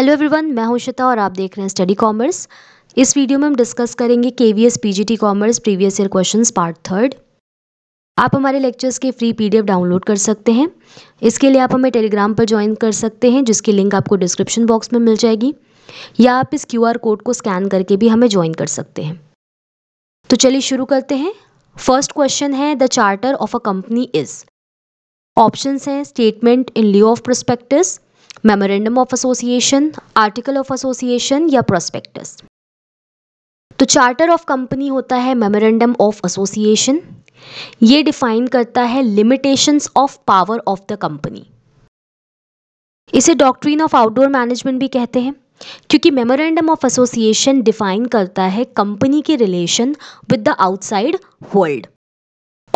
Hello everyone मैं हूं श्वेता और आप देख रहे हैं स्टडी कॉमर्स इस वीडियो में हम डिस्कस करेंगे K V S P G T commerce previous year question part third आप हमारे लेक्चर्स के फ्री पीडीएफ डाउनलोड कर सकते हैं इसके लिए आप हमें टेलीग्राम पर ज्वाइन कर सकते हैं जिसकी लिंक आपको डिस्क्रिप्शन बॉक्स में मिल जाएगी या आप इस क्यू आर कोड को स्कैन करके भी हमें ज्वाइन कर सकते हैं तो चलिए शुरू करते हैं फर्स्ट क्वेश्चन है the charter of a company is option हैं statement in lieu of prospectus memorandum of association article of association या प्रोस्पेक्टस तो चार्टर ऑफ कंपनी होता है मेमोरेंडम ऑफ एसोसिएशन ये डिफाइन करता है limitations of power of the company इसे doctrine of outdoor management भी कहते हैं क्योंकि मेमोरेंडम ऑफ एसोसिएशन डिफाइन करता है कंपनी के relation with the outside world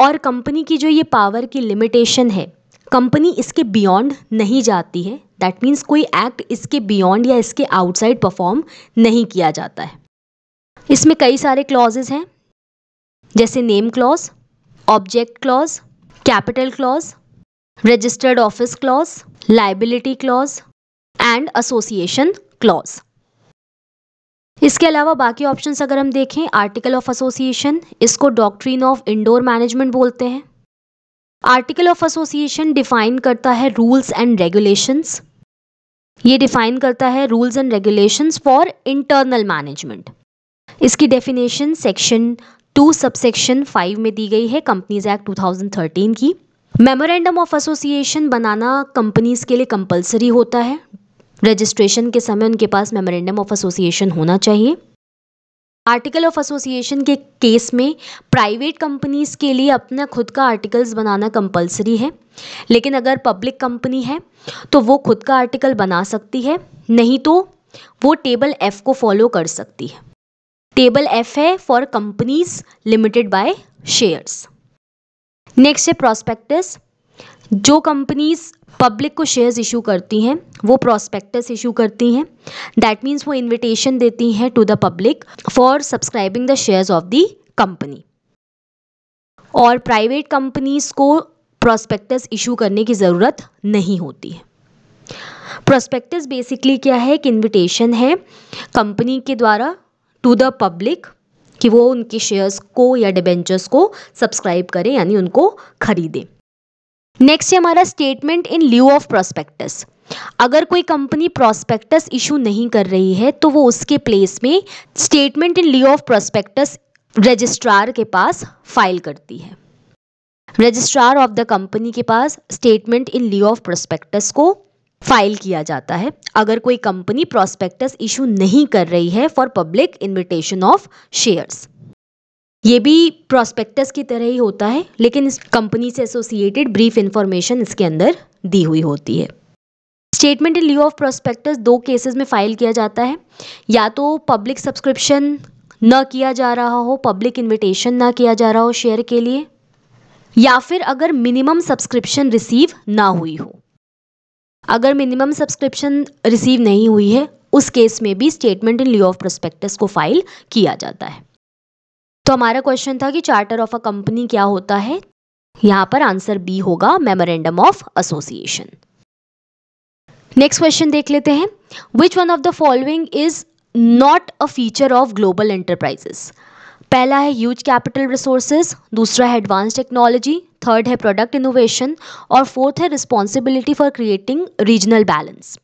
और कंपनी की जो ये पावर की लिमिटेशन है कंपनी इसके बियॉन्ड नहीं जाती है दैट मीन्स कोई एक्ट इसके बियॉन्ड या इसके आउटसाइड परफॉर्म नहीं किया जाता है इसमें कई सारे क्लॉजेज हैं जैसे name clause object clause capital clause registered office clause liability clause and association clause इसके अलावा बाकी ऑप्शंस अगर हम देखें आर्टिकल ऑफ एसोसिएशन इसको डॉक्ट्रीन ऑफ इंडोर मैनेजमेंट बोलते हैं आर्टिकल ऑफ एसोसिएशन डिफाइन करता है रूल्स एंड रेगुलेशंस ये डिफाइन करता है rules and regulations for internal management इसकी definition section two subsection five में दी गई है कंपनीज एक्ट 2013 की मेमोरेंडम ऑफ एसोसिएशन बनाना कंपनीज के लिए कंपलसरी होता है रजिस्ट्रेशन के समय उनके पास मेमोरेंडम ऑफ एसोसिएशन होना चाहिए आर्टिकल ऑफ एसोसिएशन के केस में प्राइवेट कंपनीज़ के लिए अपना खुद का आर्टिकल्स बनाना कंपलसरी है लेकिन अगर पब्लिक कंपनी है तो वो खुद का आर्टिकल बना सकती है नहीं तो वो टेबल एफ़ को फॉलो कर सकती है टेबल एफ़ है for companies limited by shares next है प्रोस्पेक्टस जो कंपनीज़ पब्लिक को शेयर्स इशू करती हैं वो प्रोस्पेक्टस इशू करती हैं दैट मीन्स वो इन्विटेशन देती हैं to the public for subscribing the shares of the company और प्राइवेट कंपनीज़ को प्रोस्पेक्टस इशू करने की ज़रूरत नहीं होती है प्रोस्पेक्टस बेसिकली क्या है एक इनविटेशन है कंपनी के द्वारा टू द पब्लिक कि वो उनके शेयर्स को या डिबेंचर्स को सब्सक्राइब करें यानी उनको खरीदें नेक्स्ट है हमारा statement in lieu of prospectus अगर कोई कंपनी प्रोस्पेक्टस इशू नहीं कर रही है तो वो उसके प्लेस में statement in lieu of prospectus registrar के पास फाइल करती है रजिस्ट्रार ऑफ द कंपनी के पास statement in lieu of prospectus को फाइल किया जाता है अगर कोई कंपनी प्रोस्पेक्टस इशू नहीं कर रही है for public invitation of shares ये भी प्रोस्पेक्टस की तरह ही होता है लेकिन इस कंपनी से एसोसिएटेड ब्रीफ इन्फॉर्मेशन इसके अंदर दी हुई होती है statement in lieu of prospectus दो केसेस में फाइल किया जाता है या तो पब्लिक सब्सक्रिप्शन न किया जा रहा हो पब्लिक इन्विटेशन ना किया जा रहा हो शेयर के लिए या फिर अगर मिनिमम सब्सक्रिप्शन रिसीव ना हुई हो अगर मिनिमम सब्सक्रिप्शन रिसीव नहीं हुई है उस केस में भी statement in lieu of prospectus को फाइल किया जाता है तो हमारा क्वेश्चन था कि चार्टर ऑफ अ कंपनी क्या होता है यहां पर आंसर बी होगा memorandum of association next question देख लेते हैं which one of the following is not a feature of global enterprises पहला है ह्यूज कैपिटल रिसोर्सेज दूसरा है एडवांस टेक्नोलॉजी थर्ड है प्रोडक्ट इनोवेशन और फोर्थ है responsibility for creating regional balance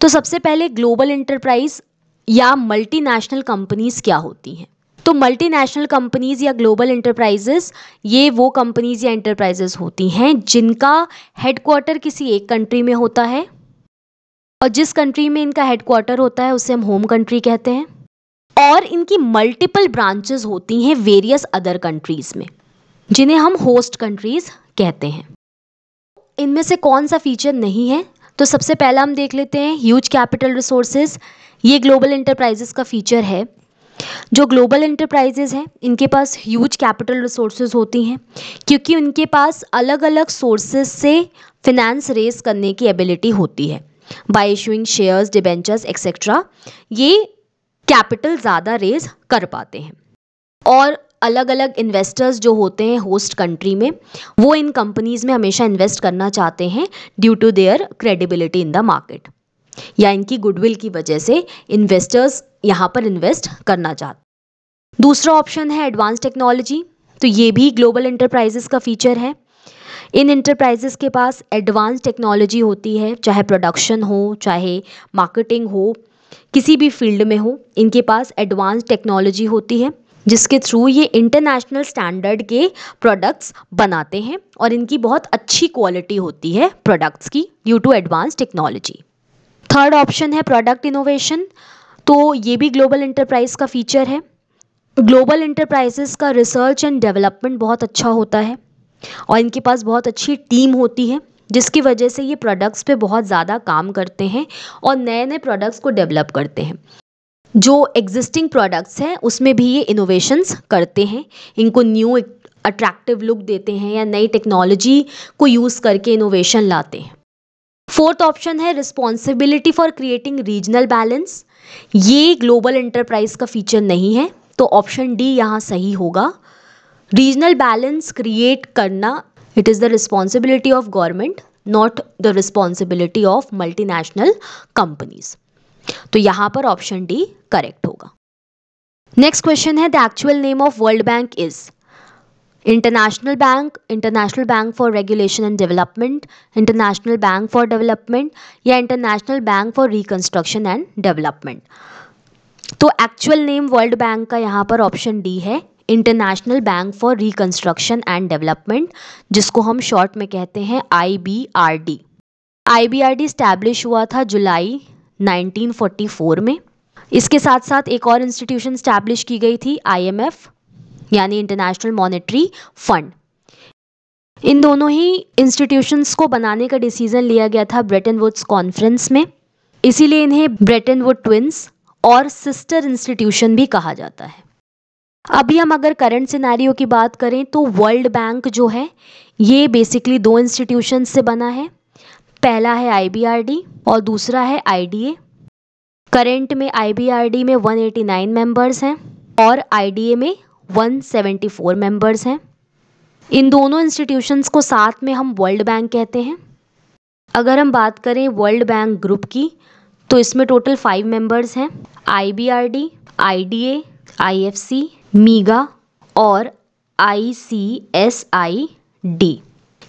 तो सबसे पहले ग्लोबल इंटरप्राइज या मल्टीनेशनल कंपनीज क्या होती हैं तो मल्टीनेशनल कंपनीज़ या ग्लोबल इंटरप्राइजेस ये वो कंपनीज़ या इंटरप्राइजेस होती हैं जिनका हेडक्वार्टर किसी एक कंट्री में होता है और जिस कंट्री में इनका हेडक्वार्टर होता है उसे हम होम कंट्री कहते हैं और इनकी मल्टीपल ब्रांचेस होती हैं वेरियस अदर कंट्रीज़ में जिन्हें हम होस्ट कंट्रीज़ कहते हैं इनमें से कौन सा फीचर नहीं है तो सबसे पहला हम देख लेते हैं ह्यूज कैपिटल रिसोर्सेज ये ग्लोबल इंटरप्राइजेस का फीचर है जो ग्लोबल इंटरप्राइजेज़ हैं इनके पास ह्यूज कैपिटल रिसोर्सेज़ होती हैं क्योंकि उनके पास अलग अलग सोर्सेज़ से फिनेंस रेज़ करने की एबिलिटी होती है by issuing shares debentures etcetera ये कैपिटल ज़्यादा रेज़ कर पाते हैं और अलग अलग इन्वेस्टर्स जो होते हैं होस्ट कंट्री में वो इन कंपनीज़ में हमेशा इन्वेस्ट करना चाहते हैं due to their credibility in the market या इनकी गुडविल की वजह से इन्वेस्टर्स यहाँ पर इन्वेस्ट करना चाहते दूसरा ऑप्शन है एडवांस टेक्नोलॉजी तो ये भी ग्लोबल इंटरप्राइजेस का फीचर है इन इंटरप्राइजेस के पास एडवांस टेक्नोलॉजी होती है चाहे प्रोडक्शन हो चाहे मार्केटिंग हो किसी भी फील्ड में हो इनके पास एडवांस टेक्नोलॉजी होती है जिसके थ्रू ये इंटरनेशनल स्टैंडर्ड के प्रोडक्ट्स बनाते हैं और इनकी बहुत अच्छी क्वालिटी होती है प्रोडक्ट्स की due to advance technology third option है प्रोडक्ट इनोवेशन तो ये भी ग्लोबल इंटरप्राइज का फीचर है ग्लोबल इंटरप्राइजेस का रिसर्च एंड डेवलपमेंट बहुत अच्छा होता है और इनके पास बहुत अच्छी टीम होती है जिसकी वजह से ये प्रोडक्ट्स पे बहुत ज़्यादा काम करते हैं और नए नए प्रोडक्ट्स को डेवलप करते हैं जो एग्जिस्टिंग प्रोडक्ट्स हैं उसमें भी ये इनोवेशंस करते हैं इनको न्यू अट्रैक्टिव लुक देते हैं या नई टेक्नोलॉजी को यूज़ करके इनोवेशन लाते हैं फोर्थ ऑप्शन है responsibility for creating regional balance ये ग्लोबल इंटरप्राइज का फीचर नहीं है तो ऑप्शन डी यहाँ सही होगा रीजनल बैलेंस क्रिएट करना it is the responsibility of government not the responsibility of multinational companies तो यहाँ पर ऑप्शन डी करेक्ट होगा नेक्स्ट क्वेश्चन है the actual name of world bank is international bank international bank for regulation and development international bank for development या international bank for reconstruction and development तो actual name world bank का यहाँ पर option D है international bank for reconstruction and development जिसको हम short में कहते हैं I B R D I B R D establish हुआ था जुलाई 1944 में इसके साथ साथ एक और इंस्टीट्यूशन स्टैब्लिश की गई थी आई एम एफ यानी इंटरनेशनल मॉनेटरी फंड इन दोनों ही इंस्टीट्यूशंस को बनाने का डिसीजन लिया गया था ब्रेटन वुड्स कॉन्फ्रेंस में इसीलिए इन्हें ब्रेटन वुड ट्विंस और सिस्टर इंस्टीट्यूशन भी कहा जाता है अभी हम अगर करंट सिनेरियो की बात करें तो वर्ल्ड बैंक जो है ये बेसिकली दो इंस्टीट्यूशन से बना है पहला है आई और दूसरा है आई करंट में आई में 189 मेंबर्स हैं और आई में 174 मेंबर्स हैं इन दोनों इंस्टीट्यूशंस को साथ में हम वर्ल्ड बैंक कहते हैं अगर हम बात करें वर्ल्ड बैंक ग्रुप की तो इसमें टोटल फाइव मेंबर्स हैं आईबीआरडी, आईडीए, आईएफसी, मीगा और आईसीएसआईडी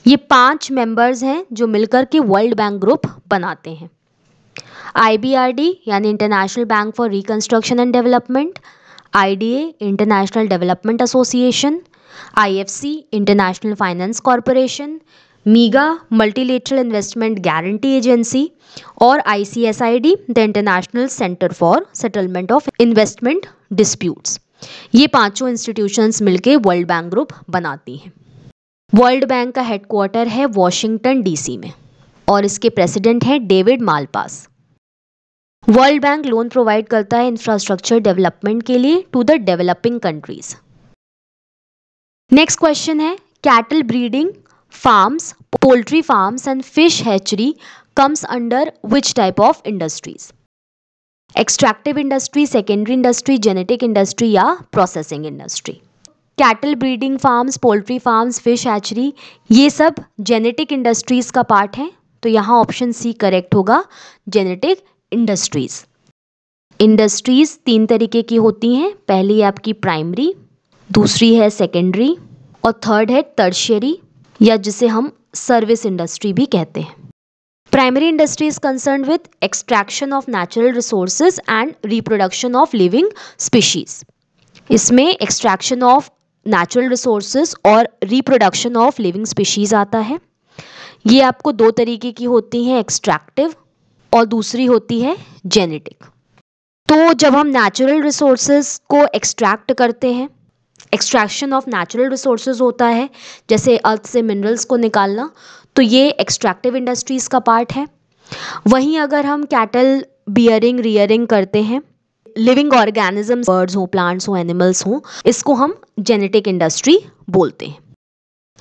ये पांच मेंबर्स हैं जो मिलकर के वर्ल्ड बैंक ग्रुप बनाते हैं आईबीआरडी यानी international bank for reconstruction and development I D A international development association I F C international finance corporation MIGA multilateral investment guarantee agency और I C S I D the international centre for settlement of investment disputes ये पांचों institutions मिलकर world bank group बनाती हैं world bank का headquarter है Washington DC में और इसके प्रेसिडेंट हैं David Malpass world bank loan provide करता है इंफ्रास्ट्रक्चर डेवलपमेंट के लिए to the developing countries next question है cattle breeding farms poultry farms and fish hatchery comes under which type of industries extractive industry secondary industry genetic industry या processing industry cattle breeding farms poultry farms fish hatchery ये सब genetic industries का part है तो यहाँ option C correct होगा genetic industries industries तीन तरीके की होती हैं पहली है आपकी प्राइमरी दूसरी है सेकेंडरी और थर्ड है तर्शरी या जिसे हम सर्विस इंडस्ट्री भी कहते हैं primary industry is concern with extraction of natural resources and reproduction of living species इसमें एक्सट्रैक्शन ऑफ नेचुरल रिसोर्सेज और रिप्रोडक्शन ऑफ लिविंग स्पीशीज आता है ये आपको दो तरीके की होती हैं एक्सट्रैक्टिव और दूसरी होती है जेनेटिक तो जब हम नेचुरल रिसोर्सेज को एक्सट्रैक्ट करते हैं एक्सट्रैक्शन ऑफ नेचुरल रिसोर्सेज होता है जैसे अर्थ से मिनरल्स को निकालना तो ये एक्सट्रैक्टिव इंडस्ट्रीज़ का पार्ट है वहीं अगर हम कैटल बियरिंग रियरिंग करते हैं लिविंग ऑर्गेनिज्म बर्ड्स हो प्लांट्स हो एनिमल्स हों इसको हम जेनेटिक इंडस्ट्री बोलते हैं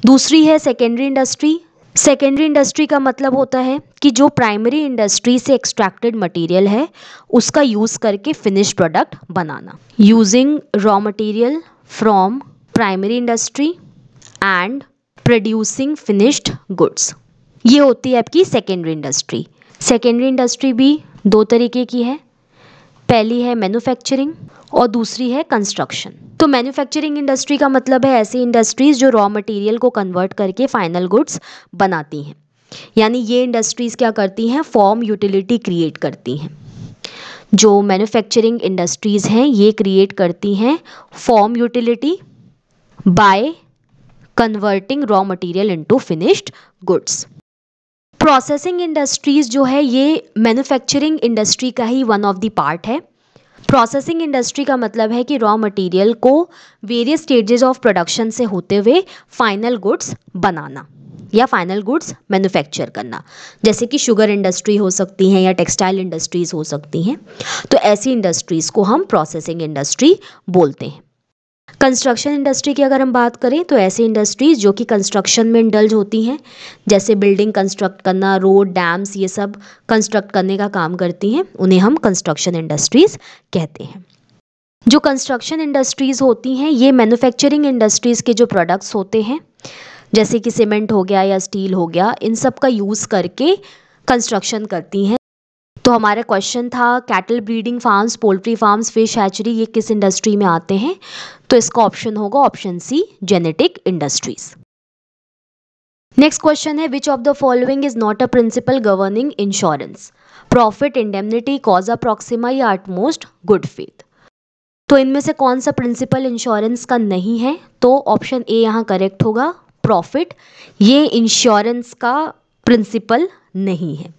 दूसरी है सेकेंडरी इंडस्ट्री सेकेंडरी इंडस्ट्री का मतलब होता है कि जो प्राइमरी इंडस्ट्री से एक्सट्रैक्टेड मटेरियल है उसका यूज़ करके फिनिश प्रोडक्ट बनाना using raw material from primary industry and producing finished goods ये होती है आपकी सेकेंडरी इंडस्ट्री सेकेंडरी इंडस्ट्री भी दो तरीके की है पहली है मैन्युफैक्चरिंग और दूसरी है कंस्ट्रक्शन तो मैन्युफैक्चरिंग इंडस्ट्री का मतलब है ऐसी इंडस्ट्रीज़ जो रॉ मटेरियल को कन्वर्ट करके फाइनल गुड्स बनाती हैं यानी ये इंडस्ट्रीज़ क्या करती हैं फॉर्म यूटिलिटी क्रिएट करती हैं जो मैन्युफैक्चरिंग इंडस्ट्रीज़ हैं ये क्रिएट करती हैं form utility by converting raw material into finished goods processing industries जो है ये मैन्युफैक्चरिंग इंडस्ट्री का ही वन ऑफ द पार्ट है प्रोसेसिंग इंडस्ट्री का मतलब है कि रॉ मटेरियल को वेरियस स्टेजेस ऑफ प्रोडक्शन से होते हुए फाइनल गुड्स बनाना या फाइनल गुड्स मैन्युफैक्चर करना जैसे कि शुगर इंडस्ट्री हो सकती हैं या टेक्सटाइल इंडस्ट्रीज़ हो सकती हैं तो ऐसी इंडस्ट्रीज़ को हम प्रोसेसिंग इंडस्ट्री बोलते हैं कंस्ट्रक्शन इंडस्ट्री की अगर हम बात करें तो ऐसे इंडस्ट्रीज़ जो कि कंस्ट्रक्शन में इंडल्ज होती हैं जैसे बिल्डिंग कंस्ट्रक्ट करना रोड डैम्स ये सब कंस्ट्रक्ट करने का काम करती हैं उन्हें हम कंस्ट्रक्शन इंडस्ट्रीज़ कहते हैं जो कंस्ट्रक्शन इंडस्ट्रीज़ होती हैं ये मैन्युफैक्चरिंग इंडस्ट्रीज़ के जो प्रोडक्ट्स होते हैं जैसे कि सीमेंट हो गया या स्टील हो गया इन सब का यूज़ करके कंस्ट्रक्शन करती हैं तो हमारा क्वेश्चन था cattle breeding farms poultry farms fish hatchery ये किस इंडस्ट्री में आते हैं तो इसका ऑप्शन होगा option C genetic industries next question है which of the following is not a principle governing insurance profit indemnity cause proxima या एटमोस्ट गुड फेथ तो इनमें से कौन सा प्रिंसिपल इंश्योरेंस का नहीं है तो ऑप्शन ए यहाँ करेक्ट होगा प्रॉफिट ये इंश्योरेंस का प्रिंसिपल नहीं है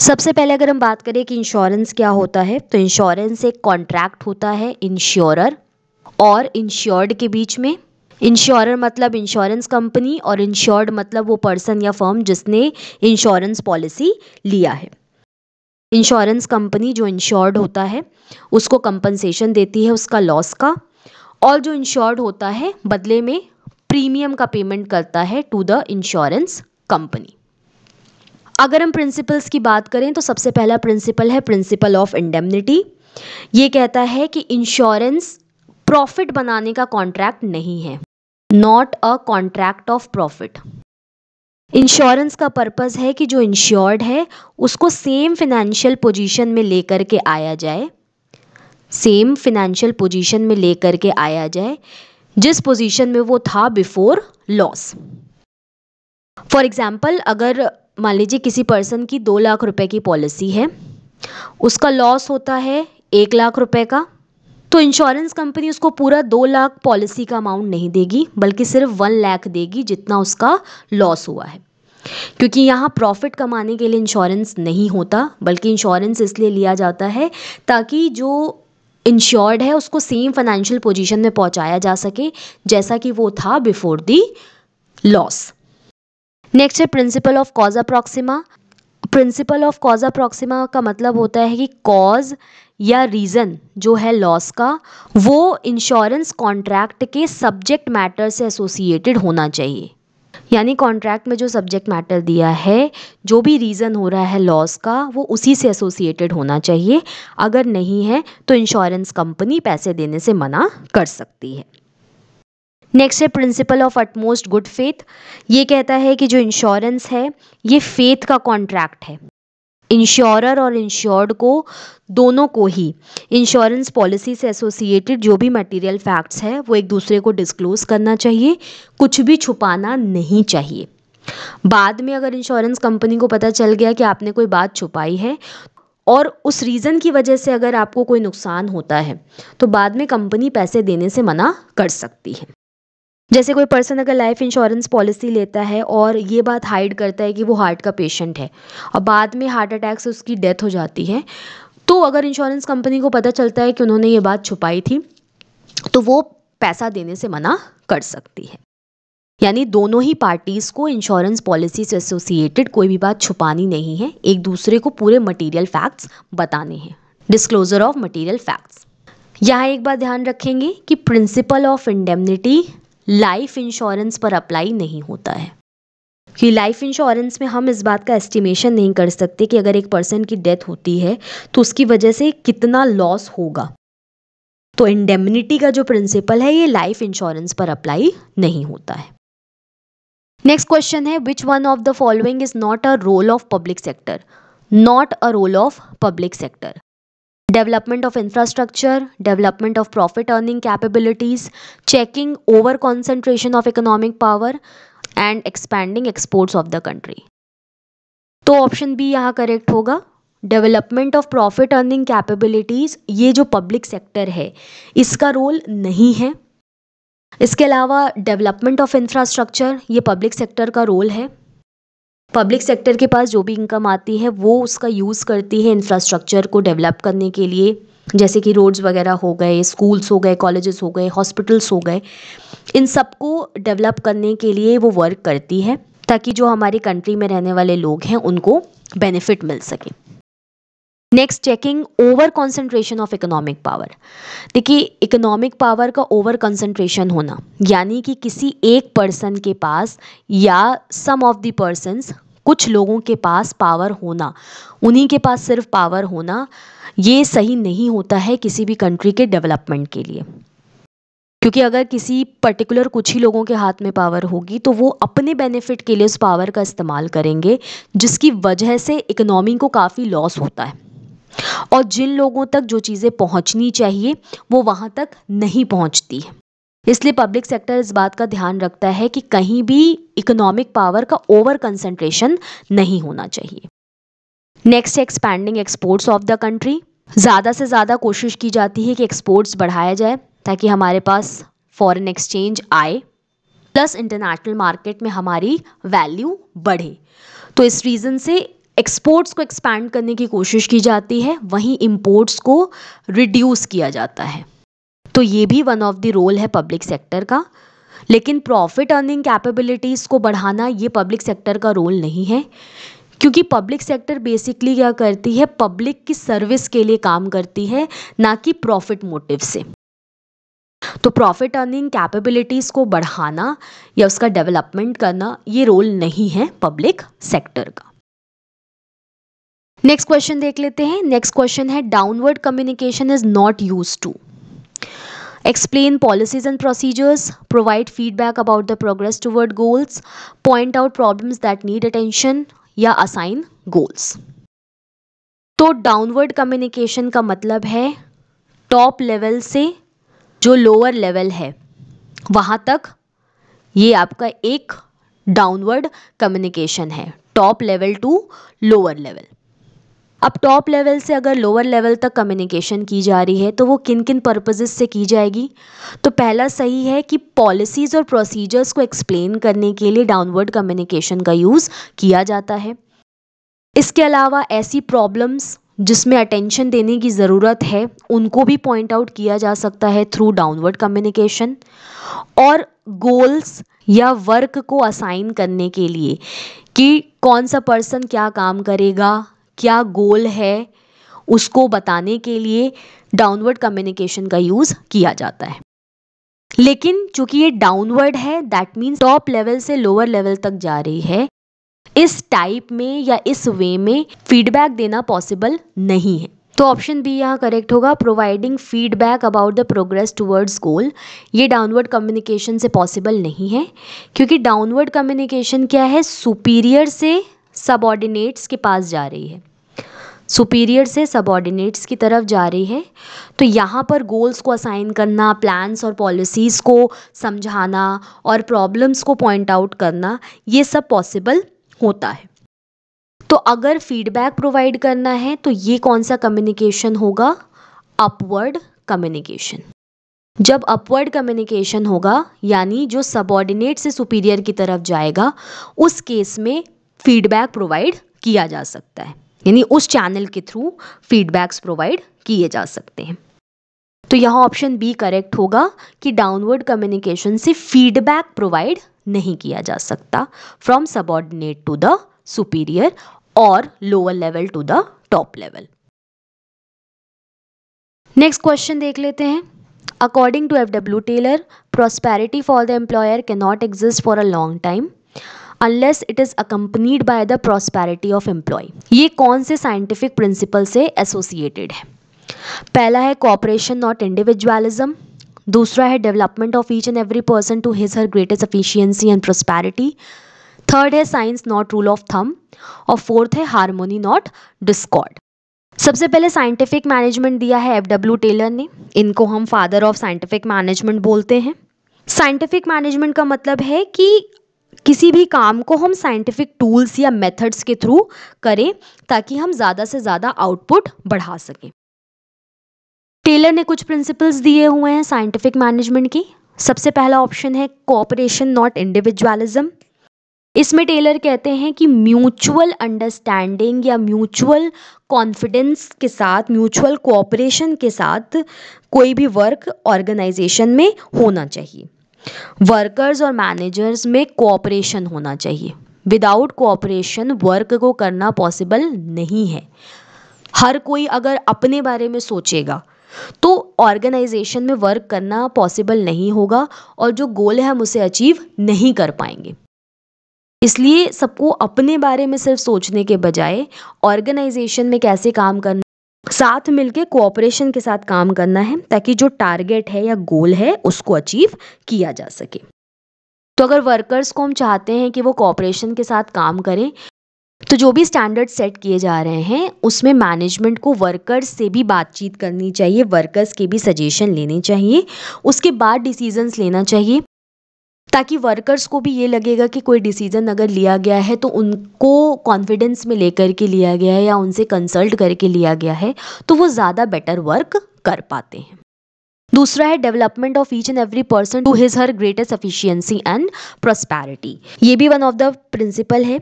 सबसे पहले अगर हम बात करें कि इंश्योरेंस क्या होता है तो इंश्योरेंस एक कॉन्ट्रैक्ट होता है इंश्योरर और इंश्योर्ड के बीच में इंश्योरर मतलब इंश्योरेंस कंपनी और इंश्योर्ड मतलब वो पर्सन या फर्म जिसने इंश्योरेंस पॉलिसी लिया है इंश्योरेंस कंपनी जो इंश्योर्ड होता है उसको कंपनसेशन देती है उसका लॉस का और जो इंश्योर्ड होता है बदले में प्रीमियम का पेमेंट करता है टू द इंश्योरेंस कंपनी अगर हम प्रिंसिपल्स की बात करें तो सबसे पहला प्रिंसिपल है प्रिंसिपल ऑफ इंडेमनिटी ये कहता है कि इंश्योरेंस प्रॉफिट बनाने का कॉन्ट्रैक्ट नहीं है not a contract of profit insurance का पर्पस है कि जो इंश्योर्ड है उसको सेम फिनेंशियल पोजीशन में लेकर के आया जाए सेम फिनेंशियल पोजीशन में लेकर के आया जाए जिस पोजीशन में वो था बिफोर लॉस फॉर एग्ज़ाम्पल अगर मान लीजिए किसी पर्सन की दो लाख रुपए की पॉलिसी है उसका लॉस होता है एक लाख रुपए का तो इंश्योरेंस कंपनी उसको पूरा दो लाख पॉलिसी का अमाउंट नहीं देगी बल्कि सिर्फ वन लाख देगी जितना उसका लॉस हुआ है क्योंकि यहाँ प्रॉफिट कमाने के लिए इंश्योरेंस नहीं होता बल्कि इंश्योरेंस इसलिए लिया जाता है ताकि जो इंश्योर्ड है उसको सेम फाइनेंशियल पोजिशन में पहुँचाया जा सके जैसा कि वो था बिफोर दी लॉस नेक्स्ट है principle of cause proxima principle of cause proxima का मतलब होता है कि कॉज या रीज़न जो है लॉस का वो इंश्योरेंस कॉन्ट्रैक्ट के सब्जेक्ट मैटर से एसोसिएटेड होना चाहिए यानी कॉन्ट्रैक्ट में जो सब्जेक्ट मैटर दिया है जो भी रीज़न हो रहा है लॉस का वो उसी से एसोसिएटेड होना चाहिए अगर नहीं है तो इंश्योरेंस कंपनी पैसे देने से मना कर सकती है नेक्स्ट है principle of utmost good faith ये कहता है कि जो इंश्योरेंस है ये फेथ का कॉन्ट्रैक्ट है इंश्योरर और इंश्योर्ड को दोनों को ही इंश्योरेंस पॉलिसी से एसोसिएटेड जो भी मटेरियल फैक्ट्स है वो एक दूसरे को डिस्क्लोज करना चाहिए कुछ भी छुपाना नहीं चाहिए बाद में अगर इंश्योरेंस कंपनी को पता चल गया कि आपने कोई बात छुपाई है और उस रीज़न की वजह से अगर आपको कोई नुकसान होता है तो बाद में कंपनी पैसे देने से मना कर सकती है जैसे कोई पर्सन अगर लाइफ इंश्योरेंस पॉलिसी लेता है और ये बात हाइड करता है कि वो हार्ट का पेशेंट है और बाद में हार्ट अटैक से उसकी डेथ हो जाती है तो अगर इंश्योरेंस कंपनी को पता चलता है कि उन्होंने ये बात छुपाई थी तो वो पैसा देने से मना कर सकती है यानी दोनों ही पार्टीज़ को इंश्योरेंस पॉलिसी से एसोसिएटेड कोई भी बात छुपानी नहीं है एक दूसरे को पूरे मटेरियल फैक्ट्स बताने हैं डिस्क्लोजर ऑफ मटेरियल फैक्ट्स यहाँ एक बात ध्यान रखेंगे कि principle of indemnity life insurance पर अप्लाई नहीं होता है कि लाइफ इंश्योरेंस में हम इस बात का एस्टिमेशन नहीं कर सकते कि अगर एक पर्सन की डेथ होती है तो उसकी वजह से कितना लॉस होगा तो इंडेमिनिटी का जो प्रिंसिपल है ये लाइफ इंश्योरेंस पर अप्लाई नहीं होता है नेक्स्ट क्वेश्चन है which one of the following is not a role of public sector not a role of public sector development of infrastructure, development of profit earning capabilities, checking over concentration of economic power, and expanding exports of the country. तो option B यहाँ correct होगा development of profit earning capabilities ये जो public sector है इसका role नहीं है इसके अलावा डेवलपमेंट ऑफ इंफ्रास्ट्रक्चर ये पब्लिक सेक्टर का रोल है पब्लिक सेक्टर के पास जो भी इनकम आती है वो उसका यूज़ करती है इंफ्रास्ट्रक्चर को डेवलप करने के लिए जैसे कि रोड्स वगैरह हो गए स्कूल्स हो गए कॉलेजेस हो गए हॉस्पिटल्स हो गए इन सबको डेवलप करने के लिए वो वर्क करती है ताकि जो हमारी कंट्री में रहने वाले लोग हैं उनको बेनिफिट मिल सके next checking over concentration of economic power देखिए इकोनॉमिक पावर का ओवर कंसंट्रेशन होना यानी कि किसी एक पर्सन के पास या सम ऑफ द पर्सनस कुछ लोगों के पास पावर होना उन्हीं के पास सिर्फ पावर होना ये सही नहीं होता है किसी भी कंट्री के डेवलपमेंट के लिए क्योंकि अगर किसी पर्टिकुलर कुछ ही लोगों के हाथ में पावर होगी तो वो अपने बेनिफिट के लिए उस पावर का इस्तेमाल करेंगे जिसकी वजह से इकोनॉमी को काफ़ी लॉस होता है और जिन लोगों तक जो चीज़ें पहुंचनी चाहिए वो वहाँ तक नहीं पहुंचती है इसलिए पब्लिक सेक्टर इस बात का ध्यान रखता है कि कहीं भी इकोनॉमिक पावर का ओवर कंसंट्रेशन नहीं होना चाहिए next expanding exports of the country ज़्यादा से ज़्यादा कोशिश की जाती है कि एक्सपोर्ट्स बढ़ाया जाए ताकि हमारे पास फॉरेन एक्सचेंज आए प्लस इंटरनेशनल मार्केट में हमारी वैल्यू बढ़े तो इस रीज़न से एक्सपोर्ट्स को एक्सपैंड करने की कोशिश की जाती है वहीं इम्पोर्ट्स को रिड्यूस किया जाता है तो ये भी वन ऑफ द रोल है पब्लिक सेक्टर का लेकिन प्रॉफिट अर्निंग कैपेबिलिटीज़ को बढ़ाना ये पब्लिक सेक्टर का रोल नहीं है क्योंकि पब्लिक सेक्टर बेसिकली क्या करती है पब्लिक की सर्विस के लिए काम करती है ना कि प्रॉफिट मोटिव से तो प्रॉफिट अर्निंग कैपेबिलिटीज़ को बढ़ाना या उसका डेवलपमेंट करना ये रोल नहीं है पब्लिक सेक्टर का नेक्स्ट क्वेश्चन देख लेते हैं नेक्स्ट क्वेश्चन है downward communication is not use to explain policies and procedures provide feedback about the progress toward goals point out problem that need attention या असाइन गोल्स तो downward communication का मतलब है top level से जो lower level है वहाँ तक ये आपका एक डाउनवर्ड कम्युनिकेशन है top level to lower level अब टॉप लेवल से अगर लोअर लेवल तक कम्युनिकेशन की जा रही है तो वो किन किन पर्पजेज से की जाएगी तो पहला सही है कि पॉलिसीज़ और प्रोसीजर्स को एक्सप्लेन करने के लिए डाउनवर्ड कम्युनिकेशन का यूज़ किया जाता है इसके अलावा ऐसी प्रॉब्लम्स जिसमें अटेंशन देने की ज़रूरत है उनको भी पॉइंट आउट किया जा सकता है थ्रू डाउनवर्ड कम्युनिकेशन और गोल्स या वर्क को असाइन करने के लिए कि कौन सा पर्सन क्या काम करेगा क्या गोल है उसको बताने के लिए डाउनवर्ड कम्युनिकेशन का यूज़ किया जाता है लेकिन चूंकि ये डाउनवर्ड है दैट मीन्स टॉप लेवल से लोअर लेवल तक जा रही है इस टाइप में या इस वे में फीडबैक देना पॉसिबल नहीं है तो ऑप्शन बी यहाँ करेक्ट होगा providing feedback about the progress towards goal ये डाउनवर्ड कम्युनिकेशन से पॉसिबल नहीं है क्योंकि डाउनवर्ड कम्युनिकेशन क्या है सुपीरियर से सबॉर्डिनेट्स के पास जा रही है सुपीरियर से सबॉर्डिनेट्स की तरफ जा रही है तो यहाँ पर गोल्स को असाइन करना प्लान्स और पॉलिसीज़ को समझाना और प्रॉब्लम्स को पॉइंट आउट करना ये सब पॉसिबल होता है तो अगर फीडबैक प्रोवाइड करना है तो ये कौन सा कम्युनिकेशन होगा अपवर्ड कम्युनिकेशन जब अपवर्ड कम्युनिकेशन होगा यानी जो सबॉर्डिनेट से सुपीरियर की तरफ जाएगा उस केस में फीडबैक प्रोवाइड किया जा सकता है यानी उस चैनल के थ्रू फीडबैक्स प्रोवाइड किए जा सकते हैं तो यहाँ ऑप्शन बी करेक्ट होगा कि डाउनवर्ड कम्युनिकेशन से फीडबैक प्रोवाइड नहीं किया जा सकता from subordinate to the superior और lower level to the top level next question देख लेते हैं according to F W Taylor prosperity for the employer can not exist for a long time unless it is accompanied by the prosperity of employ ये कौन से scientific principle से associated है पहला है कॉपरेशन नॉट इंडिविजुअलिज्म दूसरा है development of each and every person to his her greatest efficiency and prosperity third है science not rule of thumb और फोर्थ है हारमोनी नॉट डिस्कॉर्ड सबसे पहले साइंटिफिक मैनेजमेंट दिया है एफ डब्ल्यू टेलर ने इनको हम फादर ऑफ साइंटिफिक मैनेजमेंट बोलते हैं साइंटिफिक मैनेजमेंट का मतलब है कि किसी भी काम को हम साइंटिफिक टूल्स या मेथड्स के थ्रू करें ताकि हम ज़्यादा से ज़्यादा आउटपुट बढ़ा सकें टेलर ने कुछ प्रिंसिपल्स दिए हुए हैं साइंटिफिक मैनेजमेंट की सबसे पहला ऑप्शन है कोऑपरेशन नॉट इंडिविजुअलिज्म इसमें टेलर कहते हैं कि म्यूचुअल अंडरस्टैंडिंग या म्यूचुअल कॉन्फिडेंस के साथ म्यूचुअल कोऑपरेशन के साथ कोई भी वर्क ऑर्गेनाइजेशन में होना चाहिए वर्कर्स और मैनेजर्स में कोऑपरेशन होना चाहिए विदाउट कोऑपरेशन वर्क को करना पॉसिबल नहीं है हर कोई अगर अपने बारे में सोचेगा तो ऑर्गेनाइजेशन में वर्क करना पॉसिबल नहीं होगा और जो गोल है हम उसे अचीव नहीं कर पाएंगे इसलिए सबको अपने बारे में सिर्फ सोचने के बजाय ऑर्गेनाइजेशन में कैसे काम करना साथ मिलके कोऑपरेशन के साथ काम करना है ताकि जो टारगेट है या गोल है उसको अचीव किया जा सके तो अगर वर्कर्स को हम चाहते हैं कि वो कॉपरेशन के साथ काम करें तो जो भी स्टैंडर्ड सेट किए जा रहे हैं उसमें मैनेजमेंट को वर्कर्स से भी बातचीत करनी चाहिए वर्कर्स के भी सजेशन लेने चाहिए उसके बाद डिसीजंस लेना चाहिए ताकि वर्कर्स को भी ये लगेगा कि कोई डिसीज़न अगर लिया गया है तो उनको कॉन्फिडेंस में लेकर के लिया गया है या उनसे कंसल्ट करके लिया गया है तो वो ज़्यादा बेटर वर्क कर पाते हैं दूसरा है development of each and every person to his her greatest efficiency and prosperity ये भी वन ऑफ द प्रिंसिपल है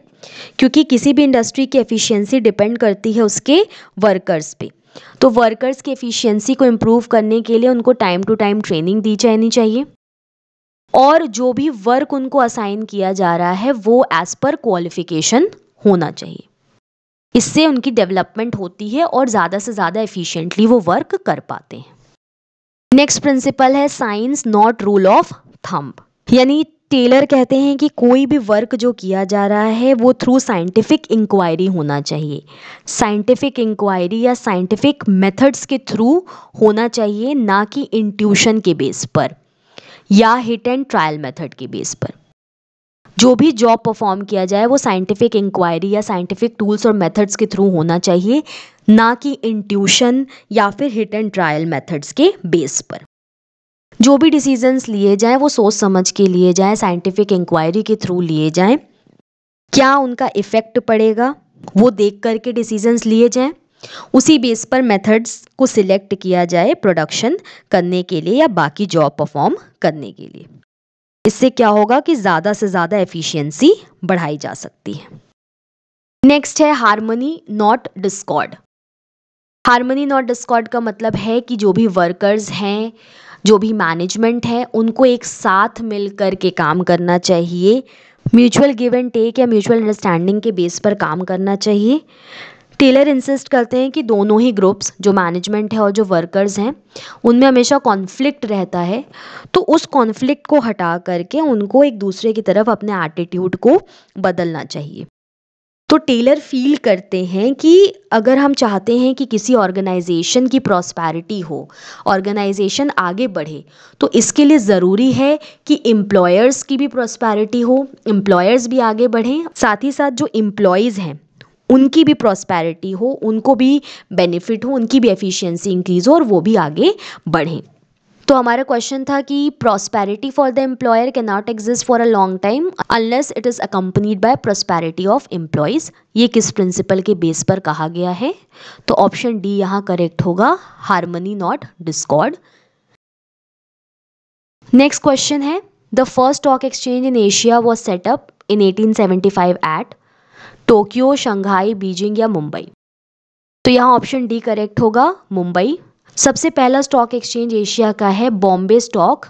क्योंकि किसी भी इंडस्ट्री की एफिशिएंसी डिपेंड करती है उसके वर्कर्स पे तो वर्कर्स की एफिशिएंसी को इम्प्रूव करने के लिए उनको टाइम टू टाइम ट्रेनिंग दी जानी चाहिए और जो भी वर्क उनको असाइन किया जा रहा है वो एज पर क्वालिफिकेशन होना चाहिए इससे उनकी डेवलपमेंट होती है और ज़्यादा से ज़्यादा एफिशिएंटली वो वर्क कर पाते हैं नेक्स्ट प्रिंसिपल है science not rule of thumb यानी टेलर कहते हैं कि कोई भी वर्क जो किया जा रहा है वो थ्रू साइंटिफिक इंक्वायरी होना चाहिए साइंटिफिक इंक्वायरी या साइंटिफिक मेथड्स के थ्रू होना चाहिए ना कि इंट्यूशन के बेस पर या हिट एंड ट्रायल मेथड के बेस पर जो भी जॉब परफॉर्म किया जाए वो साइंटिफिक इंक्वायरी या साइंटिफिक टूल्स और मेथड्स के थ्रू होना चाहिए ना कि इंट्यूशन या फिर हिट एंड ट्रायल मेथड्स के बेस पर जो भी डिसीजंस लिए जाएं वो सोच समझ के लिए जाएं साइंटिफिक इंक्वायरी के थ्रू लिए जाएं क्या उनका इफ़ेक्ट पड़ेगा वो देख करके डिसीजंस लिए जाएं उसी बेस पर मेथड्स को सिलेक्ट किया जाए प्रोडक्शन करने के लिए या बाकी जॉब परफॉर्म करने के लिए इससे क्या होगा कि ज़्यादा से ज़्यादा एफिशिएंसी बढ़ाई जा सकती है नेक्स्ट है harmony not discord harmony not discord का मतलब है कि जो भी वर्कर्स हैं जो भी मैनेजमेंट है उनको एक साथ मिल के काम करना चाहिए म्यूचुअल गिव एंड टेक या म्यूचुअल अंडरस्टैंडिंग के बेस पर काम करना चाहिए टेलर इंसिस्ट करते हैं कि दोनों ही ग्रुप्स जो मैनेजमेंट है और जो वर्कर्स हैं उनमें हमेशा कॉन्फ्लिक्ट रहता है तो उस कॉन्फ्लिक्ट को हटा करके उनको एक दूसरे की तरफ अपने एटीट्यूड को बदलना चाहिए तो टेलर फील करते हैं कि अगर हम चाहते हैं कि किसी ऑर्गेनाइजेशन की प्रॉस्पैरिटी हो ऑर्गेनाइजेशन आगे बढ़े तो इसके लिए ज़रूरी है कि एम्प्लॉयर्स की भी प्रॉस्पैरिटी हो एम्प्लॉयर्स भी आगे बढ़ें साथ ही साथ जो एम्प्लॉयज़ हैं उनकी भी प्रॉस्पैरिटी हो उनको भी बेनिफिट हो उनकी भी एफिशिएंसी इंक्रीज़ हो और वो भी आगे बढ़ें तो हमारा क्वेश्चन था कि prosperity for the employer can not exist for a long time unless it is accompanied by prosperity of employees ये किस प्रिंसिपल के बेस पर कहा गया है तो ऑप्शन डी यहाँ करेक्ट होगा harmony not discord next question है the first stock exchange in Asia was set up in eighteen five eight Tokyo Shanghai Beijing या मुंबई तो यहाँ ऑप्शन डी करेक्ट होगा मुंबई सबसे पहला स्टॉक एक्सचेंज एशिया का है बॉम्बे स्टॉक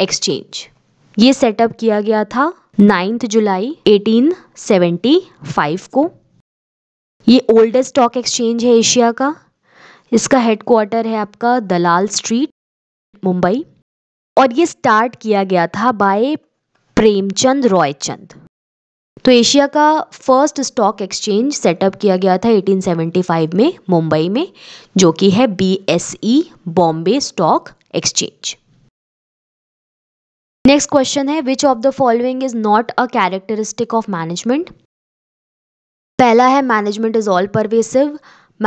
एक्सचेंज ये सेटअप किया गया था नाइन्थ जुलाई 1875 को ये ओल्डेस्ट स्टॉक एक्सचेंज है एशिया का इसका हेडक्वार्टर है आपका दलाल स्ट्रीट मुंबई और ये स्टार्ट किया गया था बाय प्रेमचंद रॉयचंद तो एशिया का फर्स्ट स्टॉक एक्सचेंज सेटअप किया गया था 1875 में मुंबई में जो कि है B Bombay stock exchange next question है which of the following is not a characteristic of management पहला है management is all pervasive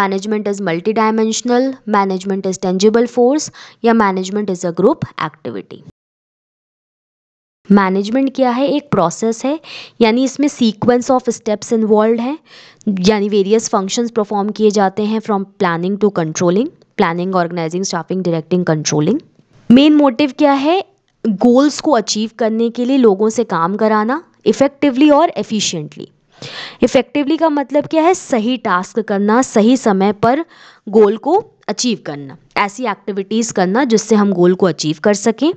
management is multi dimensional management is tangible force या management is a group activity management क्या है एक process है यानी इसमें सीक्वेंस ऑफ स्टेप्स इन्वॉल्व हैं यानी वेरियस फंक्शंस परफॉर्म किए जाते हैं from planning to controlling planning organising staffing directing controlling main motive क्या है गोल्स को अचीव करने के लिए लोगों से काम कराना इफ़ेक्टिवली और एफिशियंटली इफ़ेक्टिवली का मतलब क्या है सही टास्क करना सही समय पर गोल को अचीव करना ऐसी एक्टिविटीज़ करना जिससे हम गोल को अचीव कर सकें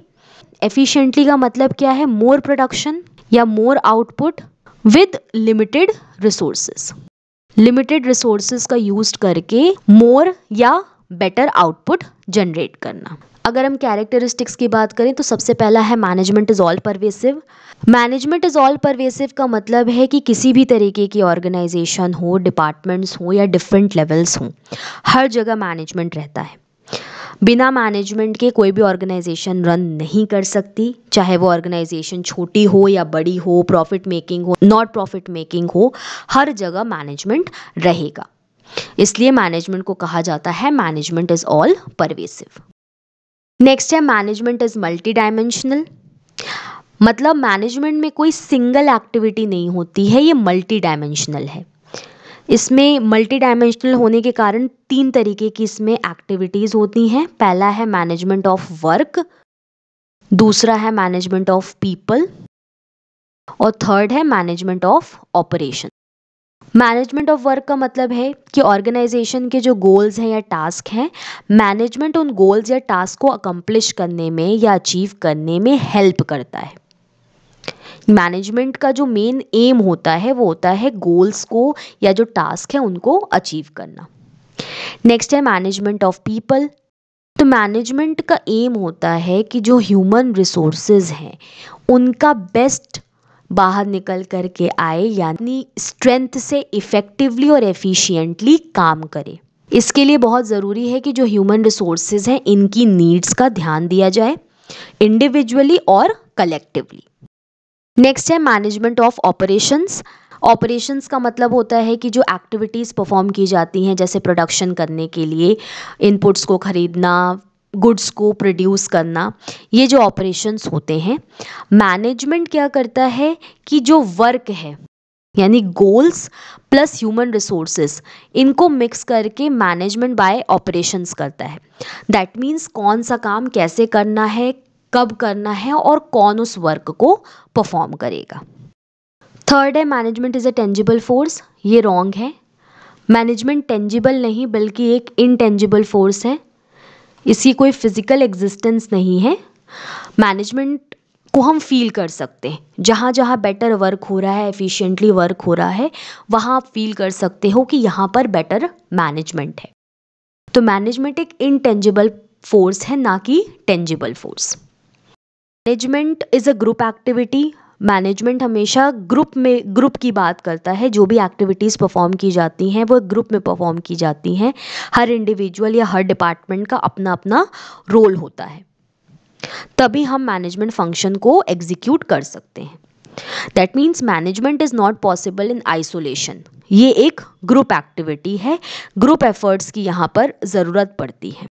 एफिशिएंटली का मतलब क्या है मोर प्रोडक्शन या more output with limited resources limited resources का यूज करके मोर या बेटर आउटपुट जनरेट करना अगर हम कैरेक्टरिस्टिक्स की बात करें तो सबसे पहला है management is all pervasive management is all pervasive का मतलब है कि किसी भी तरीके की ऑर्गेनाइजेशन हो डिपार्टमेंट्स हो या डिफरेंट लेवल्स हो हर जगह मैनेजमेंट रहता है बिना मैनेजमेंट के कोई भी ऑर्गेनाइजेशन रन नहीं कर सकती चाहे वो ऑर्गेनाइजेशन छोटी हो या बड़ी हो प्रॉफिट मेकिंग हो नॉट प्रॉफिट मेकिंग हो हर जगह मैनेजमेंट रहेगा इसलिए मैनेजमेंट को कहा जाता है management is all pervasive next है मैनेजमेंट इज मल्टी डायमेंशनल मतलब मैनेजमेंट में कोई सिंगल एक्टिविटी नहीं होती है ये मल्टी डायमेंशनल है इसमें मल्टी डायमेंशनल होने के कारण तीन तरीके की इसमें एक्टिविटीज़ होती हैं पहला है मैनेजमेंट ऑफ वर्क दूसरा है मैनेजमेंट ऑफ पीपल और थर्ड है management of operation management of work का मतलब है कि ऑर्गेनाइजेशन के जो गोल्स हैं या टास्क हैं मैनेजमेंट उन गोल्स या टास्क को अकम्पलिश करने में या अचीव करने में हेल्प करता है मैनेजमेंट का जो मेन एम होता है वो होता है गोल्स को या जो टास्क है उनको अचीव करना नेक्स्ट है मैनेजमेंट ऑफ पीपल तो मैनेजमेंट का एम होता है कि जो ह्यूमन रिसोर्सेज हैं उनका बेस्ट बाहर निकल करके आए यानी स्ट्रेंथ से इफ़ेक्टिवली और एफिशिएंटली काम करे इसके लिए बहुत ज़रूरी है कि जो ह्यूमन रिसोर्सेज हैं इनकी नीड्स का ध्यान दिया जाए इंडिविजुअली और कलेक्टिवली नेक्स्ट है मैनेजमेंट ऑफ ऑपरेशंस ऑपरेशंस का मतलब होता है कि जो एक्टिविटीज़ परफॉर्म की जाती हैं जैसे प्रोडक्शन करने के लिए इनपुट्स को ख़रीदना गुड्स को प्रोड्यूस करना ये जो ऑपरेशंस होते हैं मैनेजमेंट क्या करता है कि जो वर्क है यानी गोल्स प्लस ह्यूमन रिसोर्सेज इनको मिक्स करके मैनेजमेंट बाय ऑपरेशंस करता है दैट मीन्स कौन सा काम कैसे करना है कब करना है और कौन उस वर्क को परफॉर्म करेगा थर्ड है management is a tangible force ये रॉन्ग है मैनेजमेंट टेंजिबल नहीं बल्कि एक इनटेंजिबल फोर्स है इसकी कोई फिजिकल एग्जिस्टेंस नहीं है मैनेजमेंट को हम फील कर सकते हैं जहाँ जहाँ बेटर वर्क हो रहा है एफिशिएंटली वर्क हो रहा है वहाँ आप फील कर सकते हो कि यहाँ पर बेटर मैनेजमेंट है तो मैनेजमेंट एक इनटेंजिबल फोर्स है ना कि tangible force management is a group activity management हमेशा ग्रुप में ग्रुप की बात करता है जो भी एक्टिविटीज़ परफॉर्म की जाती हैं वो ग्रुप में परफॉर्म की जाती हैं हर इंडिविजुअल या हर डिपार्टमेंट का अपना अपना रोल होता है तभी हम मैनेजमेंट फंक्शन को एग्जीक्यूट कर सकते हैं that means management is not possible in isolation ये एक ग्रुप एक्टिविटी है ग्रुप एफर्ट्स की यहाँ पर ज़रूरत पड़ती है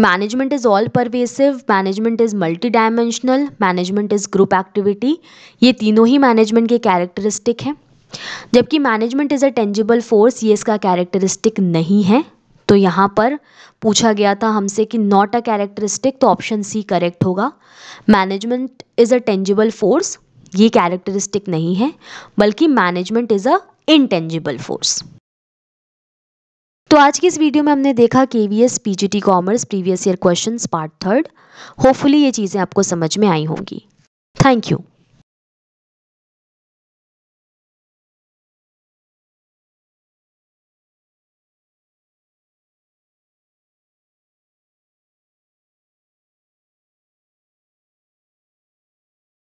management is all pervasive management is multi dimensional management is group activity ये तीनों ही मैनेजमेंट के कैरेक्टरिस्टिक हैं जबकि management is a tangible force ये इसका कैरेक्टरिस्टिक नहीं है तो यहाँ पर पूछा गया था हमसे कि नॉट अ कैरेक्टरिस्टिक तो ऑप्शन सी करेक्ट होगा management is a tangible force ये कैरेक्टरिस्टिक नहीं है बल्कि management is a intangible force तो आज की इस वीडियो में हमने देखा K V S P G T commerce previous year question part third hopefully ये चीज़ें आपको समझ में आई होंगी थैंक यू